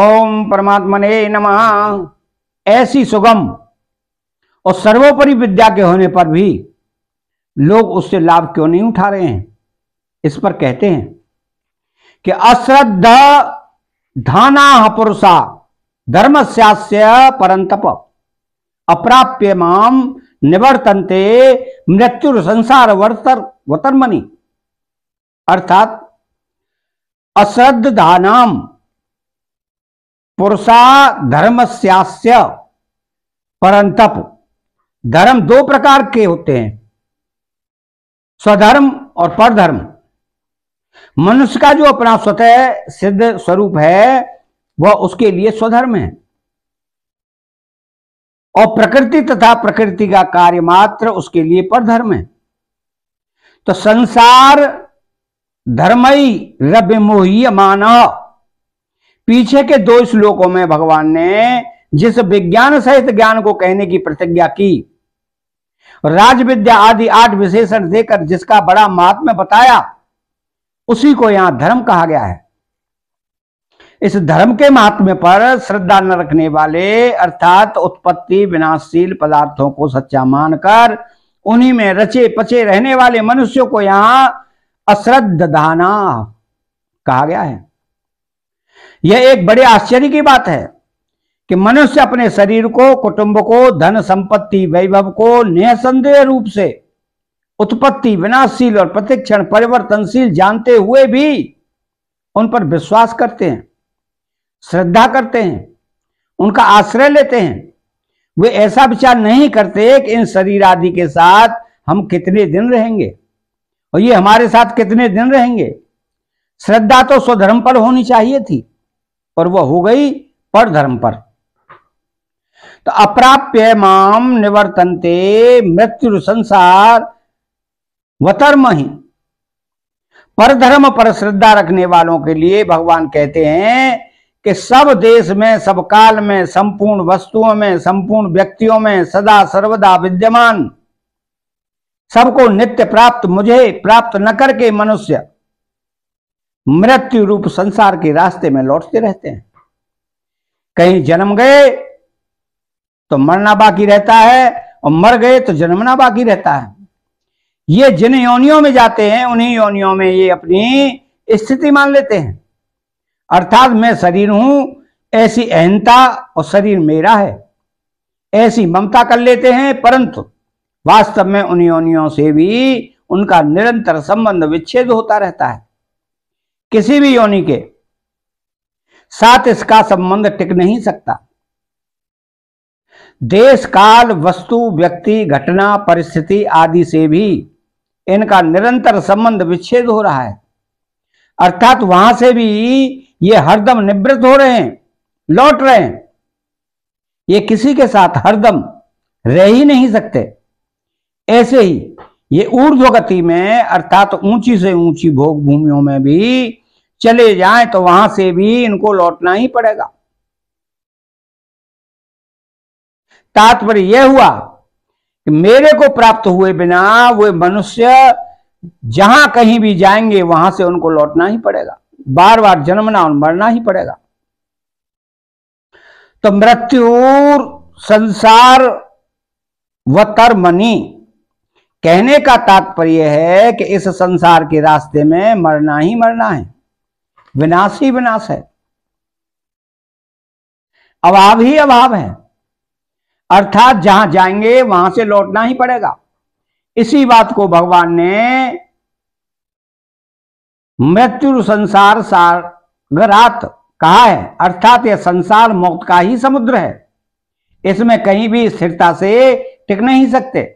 ओम परमात्मने नमः ऐसी सुगम और सर्वोपरि विद्या के होने पर भी लोग उससे लाभ क्यों नहीं उठा रहे हैं इस पर कहते हैं कि अश्रद्धा धाना पुरुषा धर्म परंतप अप्राप्य माम निवर्तनते मृत्यु संसार वर्तर वतर्मनि अर्थात नाम पुरुषा धर्म स्यास्य परंतप धर्म दो प्रकार के होते हैं स्वधर्म और परधर्म मनुष्य का जो अपना स्वतः सिद्ध स्वरूप है वह उसके लिए स्वधर्म है और प्रकृति तथा प्रकृति का कार्य मात्र उसके लिए परधर्म है तो संसार धर्मई मोहिय मानव पीछे के दो श्लोकों में भगवान ने जिस विज्ञान सहित ज्ञान को कहने की प्रतिज्ञा की राजविद्या आदि आठ विशेषण देकर जिसका बड़ा महात्मा बताया उसी को यहां धर्म कहा गया है इस धर्म के महात्म्य पर श्रद्धा न रखने वाले अर्थात उत्पत्ति विनाशशील पदार्थों को सच्चा मानकर उन्हीं में रचे पचे रहने वाले मनुष्यों को यहां अश्रद्धाना कहा गया है यह एक बड़े आश्चर्य की बात है कि मनुष्य अपने शरीर को कुटुंब को धन संपत्ति वैभव को निसंदेह रूप से उत्पत्ति विनाशशील और प्रतिक्षण परिवर्तनशील जानते हुए भी उन पर विश्वास करते हैं श्रद्धा करते हैं उनका आश्रय लेते हैं वे ऐसा विचार नहीं करते कि इन शरीर आदि के साथ हम कितने दिन रहेंगे और ये हमारे साथ कितने दिन रहेंगे श्रद्धा तो स्वधर्म पर होनी चाहिए थी और वह हो गई पर धर्म पर तो अप्राप्य माम निवर्तनते मृत्यु संसार वतर्म ही पर धर्म पर श्रद्धा रखने वालों के लिए भगवान कहते हैं कि सब देश में सब काल में संपूर्ण वस्तुओं में संपूर्ण व्यक्तियों में सदा सर्वदा विद्यमान सबको नित्य प्राप्त मुझे प्राप्त न करके मनुष्य मृत्यु रूप संसार के रास्ते में लौटते रहते हैं कहीं जन्म गए तो मरना बाकी रहता है और मर गए तो जन्मना बाकी रहता है ये जिन योनियों में जाते हैं उन्हीं योनियों में ये अपनी स्थिति मान लेते हैं अर्थात मैं शरीर हूं ऐसी अहंता और शरीर मेरा है ऐसी ममता कर लेते हैं परंतु वास्तव में उन योनियों से भी उनका निरंतर संबंध विच्छेद होता रहता है किसी भी योनि के साथ इसका संबंध टिक नहीं सकता देश काल वस्तु व्यक्ति घटना परिस्थिति आदि से भी इनका निरंतर संबंध विच्छेद हो रहा है अर्थात वहां से भी ये हरदम निवृत्त हो रहे हैं लौट रहे हैं ये किसी के साथ हरदम रह ही नहीं सकते ऐसे ही ये ऊर्ध्वगति में अर्थात ऊंची से ऊंची भोग भूमियों में भी चले जाएं तो वहां से भी इनको लौटना ही पड़ेगा तात्पर्य यह हुआ कि मेरे को प्राप्त हुए बिना वे मनुष्य जहां कहीं भी जाएंगे वहां से उनको लौटना ही पड़ेगा बार बार जन्मना और मरना ही पड़ेगा तो मृत्यु संसार व कर्मणि कहने का तात्पर्य है कि इस संसार के रास्ते में मरना ही मरना है विनाश ही विनाश है अभाव ही अभाव है अर्थात जहां जाएंगे वहां से लौटना ही पड़ेगा इसी बात को भगवान ने मृत्यु संसार सागरात कहा है अर्थात यह संसार मौत का ही समुद्र है इसमें कहीं भी स्थिरता से टिक नहीं सकते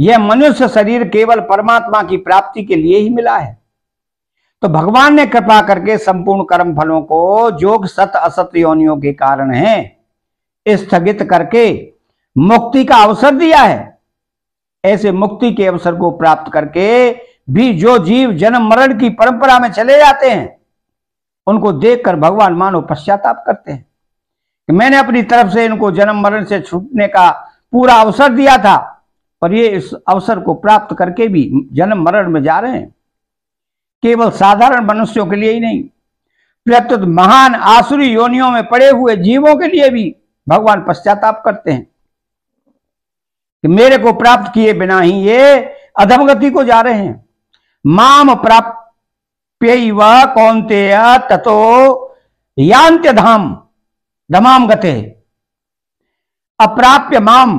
यह मनुष्य शरीर केवल परमात्मा की प्राप्ति के लिए ही मिला है तो भगवान ने कृपा करके संपूर्ण कर्म फलों को जो सत असत योनियों के कारण है स्थगित करके मुक्ति का अवसर दिया है ऐसे मुक्ति के अवसर को प्राप्त करके भी जो जीव जन्म मरण की परंपरा में चले जाते हैं उनको देखकर भगवान मानो पश्चाताप करते हैं कि मैंने अपनी तरफ से इनको जन्म मरण से छूटने का पूरा अवसर दिया था पर ये इस अवसर को प्राप्त करके भी जन्म मरण में जा रहे हैं केवल साधारण मनुष्यों के लिए ही नहीं प्रत्युत महान आसुरी योनियों में पड़े हुए जीवों के लिए भी भगवान पश्चाताप करते हैं कि मेरे को प्राप्त किए बिना ही ये अधम गति को जा रहे हैं माम प्राप्य वह कौनते ततो यांत्य धाम धमाम गते अप्राप्य माम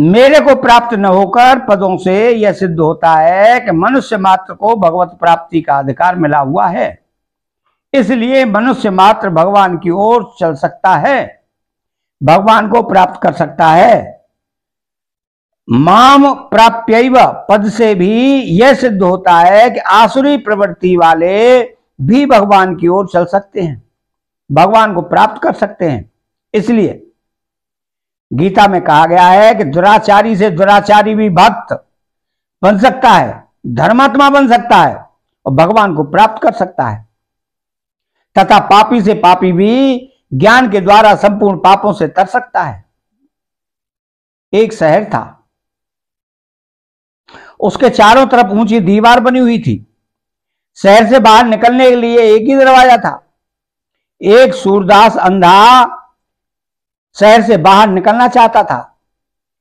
मेरे को प्राप्त न होकर पदों से यह सिद्ध होता है कि मनुष्य मात्र को भगवत प्राप्ति का अधिकार मिला हुआ है इसलिए मनुष्य मात्र भगवान की ओर चल सकता है भगवान को प्राप्त कर सकता है माम प्राप्य पद से भी यह सिद्ध होता है कि आसुरी प्रवृत्ति वाले भी भगवान की ओर चल सकते हैं भगवान को प्राप्त कर सकते हैं इसलिए गीता में कहा गया है कि दुराचारी से दुराचारी भी भक्त बन सकता है धर्मात्मा बन सकता है और भगवान को प्राप्त कर सकता है तथा पापी से पापी भी ज्ञान के द्वारा संपूर्ण पापों से तर सकता है एक शहर था उसके चारों तरफ ऊंची दीवार बनी हुई थी शहर से बाहर निकलने के लिए एक ही दरवाजा था एक सूरदास अंधा शहर से बाहर निकलना चाहता था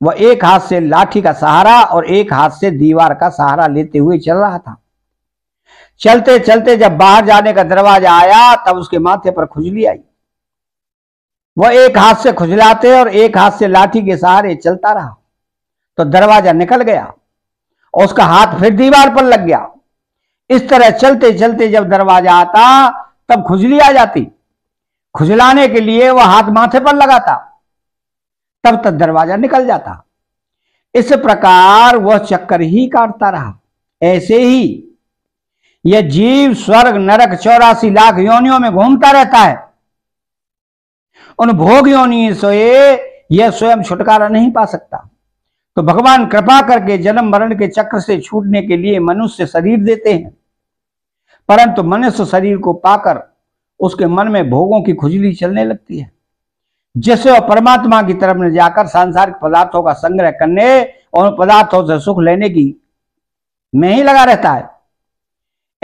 वह एक हाथ से लाठी का सहारा और एक हाथ से दीवार का सहारा लेते हुए चल रहा था चलते चलते जब बाहर जाने का दरवाजा आया तब उसके माथे पर खुजली आई वह एक हाथ से खुजलाते और एक हाथ से लाठी के सहारे चलता रहा तो दरवाजा निकल गया और उसका हाथ फिर दीवार पर लग गया इस तरह चलते चलते जब दरवाजा आता तब खुजली आ जाती खुजलाने के लिए वह हाथ माथे पर लगाता तब तक दरवाजा निकल जाता इस प्रकार वह चक्कर ही काटता रहा ऐसे ही यह जीव स्वर्ग नरक चौरासी लाख योनियों में घूमता रहता है उन भोग योनि से यह स्वयं छुटकारा नहीं पा सकता तो भगवान कृपा करके जन्म मरण के चक्र से छूटने के लिए मनुष्य शरीर देते हैं परंतु मनुष्य शरीर को पाकर उसके मन में भोगों की खुजली चलने लगती है जिससे वह परमात्मा की तरफ में जाकर सांसारिक पदार्थों का संग्रह करने और पदार्थों से सुख लेने की में ही लगा रहता है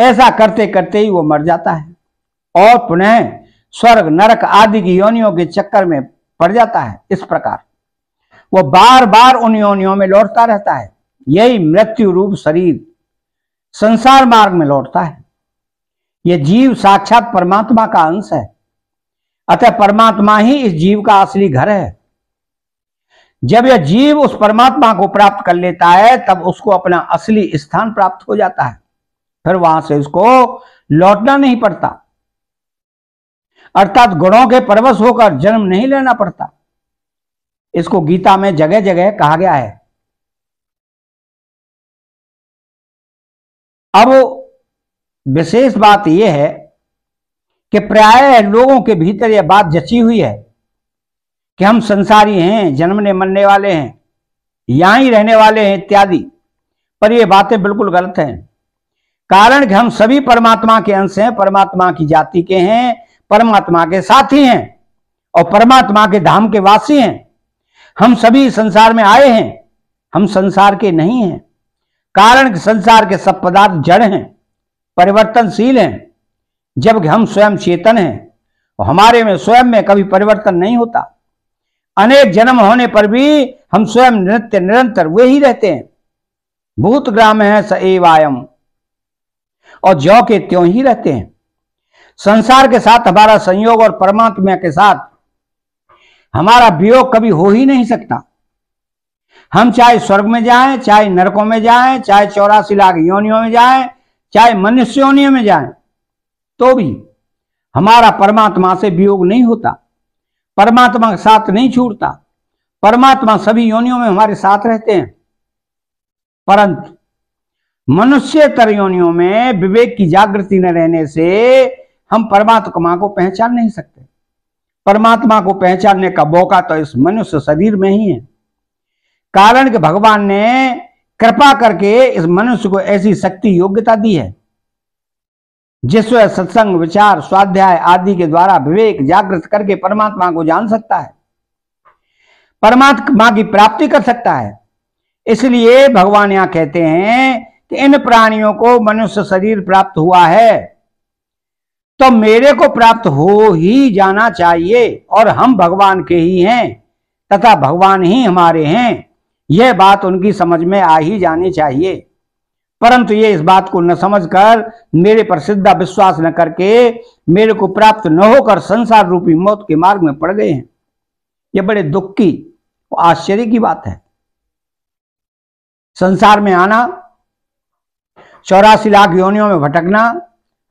ऐसा करते करते ही वो मर जाता है और पुनः स्वर्ग नरक आदि की योनियों के चक्कर में पड़ जाता है इस प्रकार वो बार बार उन योनियों में लौटता रहता है यही मृत्यु रूप शरीर संसार मार्ग में लौटता है ये जीव साक्षात परमात्मा का अंश है अतः परमात्मा ही इस जीव का असली घर है जब यह जीव उस परमात्मा को प्राप्त कर लेता है तब उसको अपना असली स्थान प्राप्त हो जाता है फिर वहां से उसको लौटना नहीं पड़ता अर्थात गुणों के परवश होकर जन्म नहीं लेना पड़ता इसको गीता में जगह जगह कहा गया है अब विशेष बात यह है कि प्राय लोगों के भीतर यह बात जची हुई है कि हम संसारी हैं जन्मने मरने वाले हैं यहां ही रहने वाले हैं इत्यादि पर यह बातें बिल्कुल गलत हैं कारण कि हम सभी परमात्मा के अंश हैं परमात्मा की जाति के हैं परमात्मा के साथी हैं और परमात्मा के धाम के वासी हैं हम सभी संसार में आए हैं हम संसार के नहीं हैं कारण संसार के सब पदार्थ जड़ हैं परिवर्तनशील हैं जबकि हम स्वयं चेतन हैं हमारे में स्वयं में कभी परिवर्तन नहीं होता अनेक जन्म होने पर भी हम स्वयं नृत्य निरंतर वे ही रहते हैं भूत ग्राम है स एवायम और जौ के त्यों ही रहते हैं संसार के साथ हमारा संयोग और परमात्मा के साथ हमारा वियोग कभी हो ही नहीं सकता हम चाहे स्वर्ग में जाएं चाहे नरकों में जाएं चाहे चौरासी लाख योनियों में जाएं चाहे मनुष्य में जाए तो भी हमारा परमात्मा से वियोग नहीं होता परमात्मा का साथ नहीं छूटता परमात्मा सभी योनियों में हमारे साथ रहते हैं परंतु मनुष्य तर योनियों में विवेक की जागृति न रहने से हम परमात्मा को पहचान नहीं सकते परमात्मा को पहचानने का मौका तो इस मनुष्य शरीर में ही है कारण कि भगवान ने कृपा करके इस मनुष्य को ऐसी शक्ति योग्यता दी है जिससे सत्संग विचार स्वाध्याय आदि के द्वारा विवेक जागृत करके परमात्मा को जान सकता है परमात्मा की प्राप्ति कर सकता है इसलिए भगवान यहां कहते हैं कि इन प्राणियों को मनुष्य शरीर प्राप्त हुआ है तो मेरे को प्राप्त हो ही जाना चाहिए और हम भगवान के ही हैं तथा भगवान ही हमारे हैं यह बात उनकी समझ में आ ही जानी चाहिए परंतु ये इस बात को न समझकर मेरे पर सिद्धा विश्वास न करके मेरे को प्राप्त न होकर संसार रूपी मौत के मार्ग में पड़ गए हैं यह बड़े दुख की आश्चर्य की बात है संसार में आना चौरासी लाख योनियों में भटकना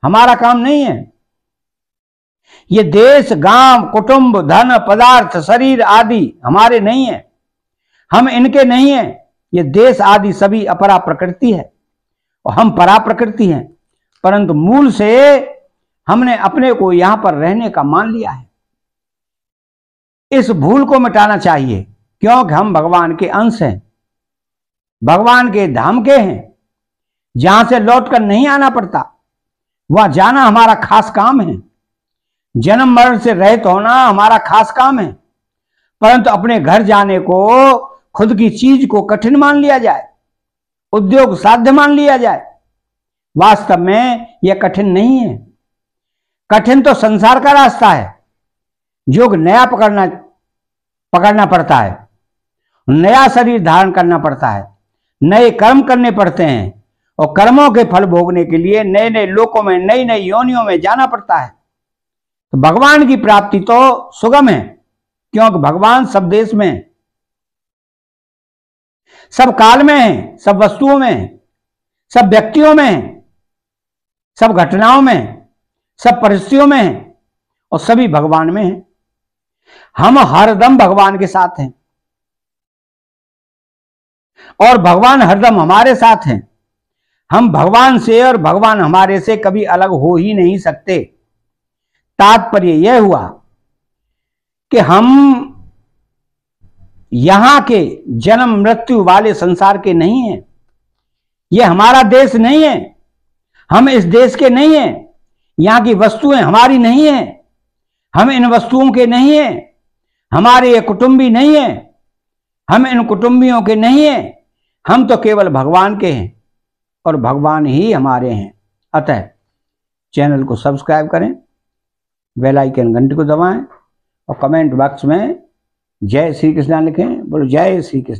हमारा काम नहीं है ये देश गांव कुटुंब धन पदार्थ शरीर आदि हमारे नहीं है हम इनके नहीं हैं ये देश आदि सभी अपरा प्रकृति है और हम परा प्रकृति हैं परंतु मूल से हमने अपने को यहां पर रहने का मान लिया है इस भूल को मिटाना चाहिए क्योंकि हम भगवान के अंश हैं भगवान के धाम के हैं जहां से लौटकर नहीं आना पड़ता वहां जाना हमारा खास काम है जन्म मरण से रहित होना हमारा खास काम है परंतु अपने घर जाने को खुद की चीज को कठिन मान लिया जाए उद्योग साध्य मान लिया जाए वास्तव में यह कठिन नहीं है कठिन तो संसार का रास्ता है योग नया पकड़ना पकड़ना पड़ता है नया शरीर धारण करना पड़ता है नए कर्म करने पड़ते हैं और कर्मों के फल भोगने के लिए नए नए लोकों में नई नई योनियों में जाना पड़ता है तो भगवान की प्राप्ति तो सुगम है क्योंकि भगवान सब देश में सब काल में है सब वस्तुओं में है सब व्यक्तियों में है सब घटनाओं में सब परिस्थितियों में है और सभी भगवान में है हम हरदम भगवान के साथ हैं और भगवान हरदम हमारे साथ हैं हम भगवान से और भगवान हमारे से कभी अलग हो ही नहीं सकते तात्पर्य यह हुआ कि हम यहां के जन्म मृत्यु वाले संसार के नहीं है यह हमारा देश नहीं है हम इस देश के नहीं है यहां की वस्तुएं हमारी नहीं है हम इन वस्तुओं के नहीं है हमारे ये कुटुंबी नहीं है हम इन कुटुंबियों के नहीं है हम तो केवल भगवान के हैं और भगवान ही हमारे हैं अतः चैनल को सब्सक्राइब करें बेल आइकन घंटी को दबाएं और कमेंट बॉक्स में जय श्री कृष्णा लिखें बोलो जय श्री कृष्ण